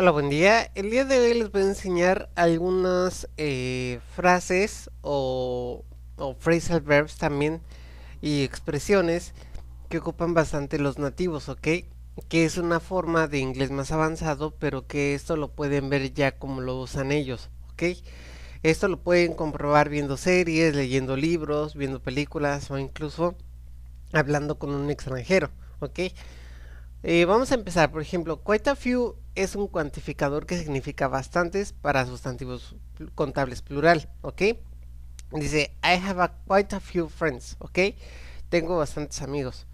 Hola, buen día. El día de hoy les voy a enseñar algunas eh, frases o, o, phrasal verbs también y expresiones que ocupan bastante los nativos, ¿ok? Que es una forma de inglés más avanzado, pero que esto lo pueden ver ya como lo usan ellos, ¿ok? Esto lo pueden comprobar viendo series, leyendo libros, viendo películas o incluso hablando con un extranjero, ¿ok? Eh, vamos a empezar, por ejemplo, quite a few es un cuantificador que significa bastantes para sustantivos contables plural, ¿ok? Dice, I have quite a few friends, ¿ok? Tengo bastantes amigos.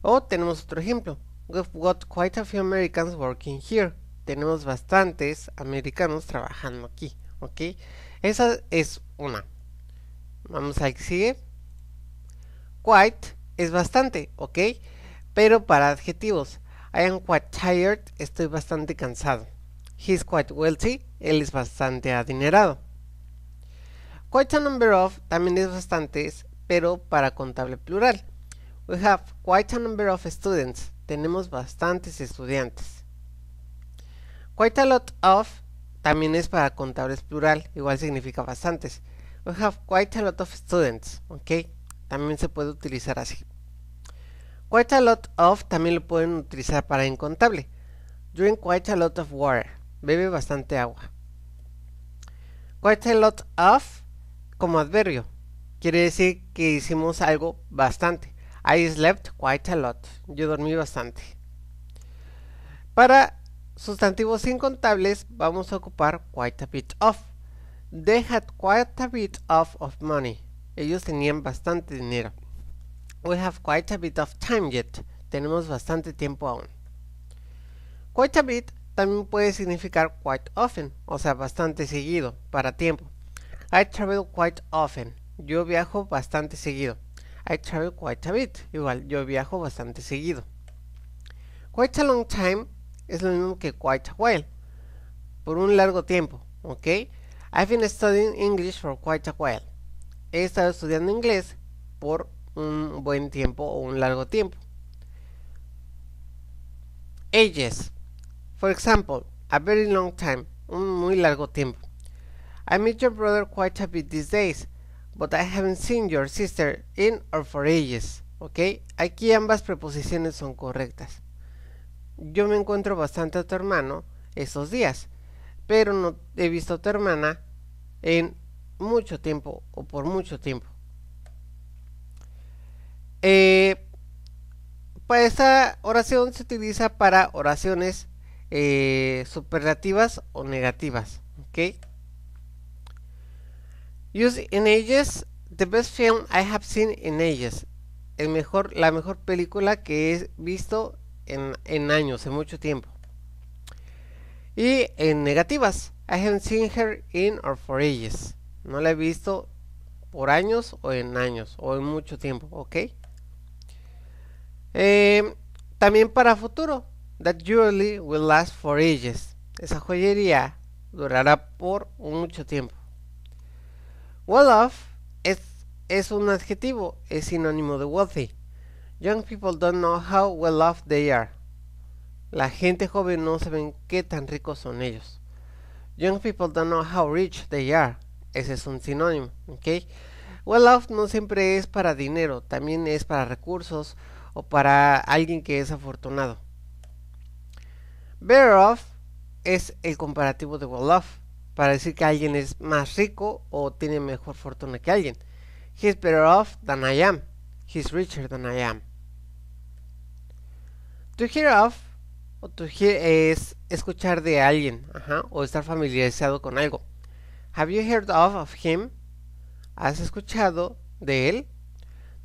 O tenemos otro ejemplo, we've got quite a few Americans working here. Tenemos bastantes americanos trabajando aquí, ¿ok? Esa es una. Vamos a que Quite es bastante, ¿ok? pero para adjetivos. I am quite tired, estoy bastante cansado. is quite wealthy, él es bastante adinerado. Quite a number of también es bastantes, pero para contable plural. We have quite a number of students, tenemos bastantes estudiantes. Quite a lot of también es para contables plural, igual significa bastantes. We have quite a lot of students, ¿ok? También se puede utilizar así. Quite a lot of también lo pueden utilizar para incontable. Drink quite a lot of water. Bebe bastante agua. Quite a lot of como adverbio. Quiere decir que hicimos algo bastante. I slept quite a lot. Yo dormí bastante. Para sustantivos incontables vamos a ocupar quite a bit of. They had quite a bit of, of money. Ellos tenían bastante dinero. We have quite a bit of time yet. Tenemos bastante tiempo aún. Quite a bit también puede significar quite often, o sea, bastante seguido, para tiempo. I travel quite often. Yo viajo bastante seguido. I travel quite a bit. Igual, yo viajo bastante seguido. Quite a long time es lo mismo que quite a while. Por un largo tiempo, ¿ok? I've been studying English for quite a while. He estado estudiando inglés por un buen tiempo o un largo tiempo. Ages. For example, a very long time, un muy largo tiempo. I meet your brother quite a bit these days, but I haven't seen your sister in or for ages. ¿Ok? Aquí ambas preposiciones son correctas. Yo me encuentro bastante a tu hermano esos días, pero no he visto a tu hermana en mucho tiempo o por mucho tiempo. Eh, para pues, esta oración se utiliza para oraciones eh, superlativas o negativas. ¿ok? Use in ages, the best film I have seen in ages. la mejor película que he visto en, en años, en mucho tiempo. Y en negativas, I haven't seen her in or for ages. No la he visto por años o en años o en mucho tiempo, ¿ok? Em, también para futuro, that jewelry will last for ages. Esa joyería durará por mucho tiempo. Well off es, es un adjetivo, es sinónimo de wealthy. Young people don't know how well off they are. La gente joven no sabe qué tan ricos son ellos. Young people don't know how rich they are. Ese es un sinónimo, Well off no siempre es para dinero, también es para recursos o para alguien que es afortunado. Better off es el comparativo de well off para decir que alguien es más rico o tiene mejor fortuna que alguien. He's better off than I am. He's richer than I am. To hear of o to hear es escuchar de alguien o estar familiarizado con algo. Have you heard of, of him? ¿Has escuchado de él?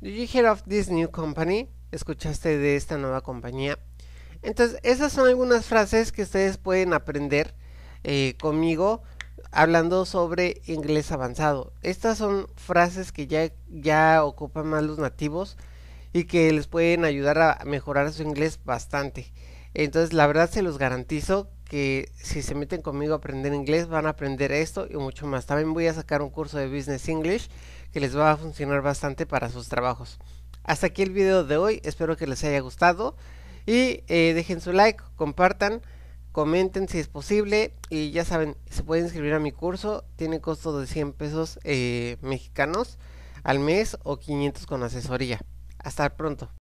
Do you hear of this new company? escuchaste de esta nueva compañía. Entonces, esas son algunas frases que ustedes pueden aprender eh, conmigo hablando sobre inglés avanzado. Estas son frases que ya, ya ocupan más los nativos y que les pueden ayudar a mejorar su inglés bastante. Entonces, la verdad se los garantizo que si se meten conmigo a aprender inglés van a aprender esto y mucho más. También voy a sacar un curso de Business English que les va a funcionar bastante para sus trabajos. Hasta aquí el video de hoy, espero que les haya gustado y eh, dejen su like, compartan, comenten si es posible y ya saben, se pueden inscribir a mi curso, tiene costo de 100 pesos eh, mexicanos al mes o 500 con asesoría. Hasta pronto.